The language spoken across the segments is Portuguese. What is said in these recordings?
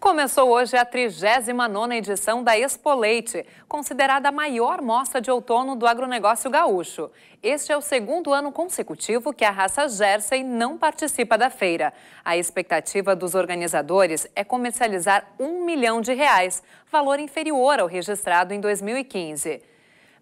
Começou hoje a 39ª edição da Expo Leite, considerada a maior mostra de outono do agronegócio gaúcho. Este é o segundo ano consecutivo que a raça Jersey não participa da feira. A expectativa dos organizadores é comercializar um milhão de reais, valor inferior ao registrado em 2015.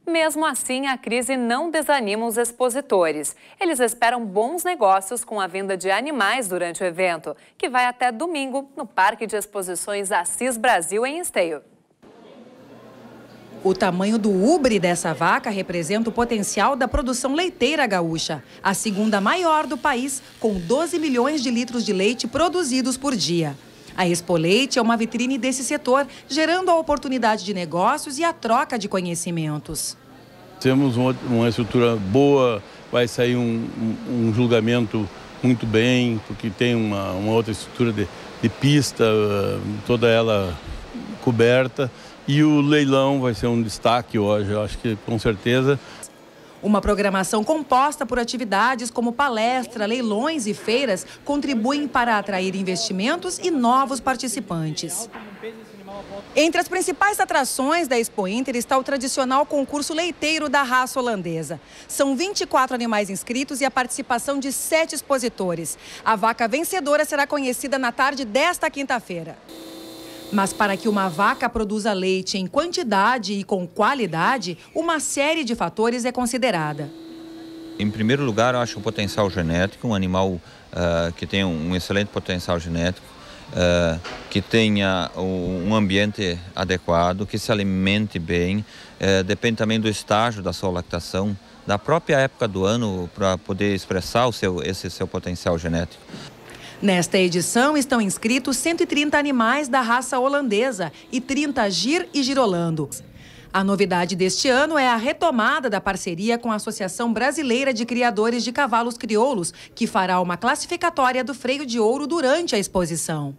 Mesmo assim, a crise não desanima os expositores. Eles esperam bons negócios com a venda de animais durante o evento, que vai até domingo no Parque de Exposições Assis Brasil, em Esteio. O tamanho do ubre dessa vaca representa o potencial da produção leiteira gaúcha, a segunda maior do país, com 12 milhões de litros de leite produzidos por dia. A Expo Leite é uma vitrine desse setor, gerando a oportunidade de negócios e a troca de conhecimentos. Temos uma, estrutura boa, vai sair um, um, um, julgamento muito bem, porque tem uma, uma outra estrutura de, de pista, eh, toda ela coberta. E o leilão vai ser um destaque hoje, eu acho que com certeza. Uma programação composta por atividades como palestra, leilões e feiras contribuem para atrair investimentos e novos participantes. Entre as principais atrações da Expo Inter está o tradicional concurso leiteiro da raça holandesa. São 24 animais inscritos e a participação de sete expositores. A vaca vencedora será conhecida na tarde desta quinta-feira. Mas para que uma vaca produza leite em quantidade e com qualidade, uma série de fatores é considerada. Em primeiro lugar, eu acho o potencial genético, um animal uh, que tem um excelente potencial genético, uh, que tenha um ambiente adequado, que se alimente bem, uh, depende também do estágio da sua lactação, da própria época do ano para poder expressar o seu, esse seu potencial genético. Nesta edição estão inscritos 130 animais da raça holandesa e 30 gir e girolando. A novidade deste ano é a retomada da parceria com a Associação Brasileira de Criadores de Cavalos Crioulos, que fará uma classificatória do freio de ouro durante a exposição.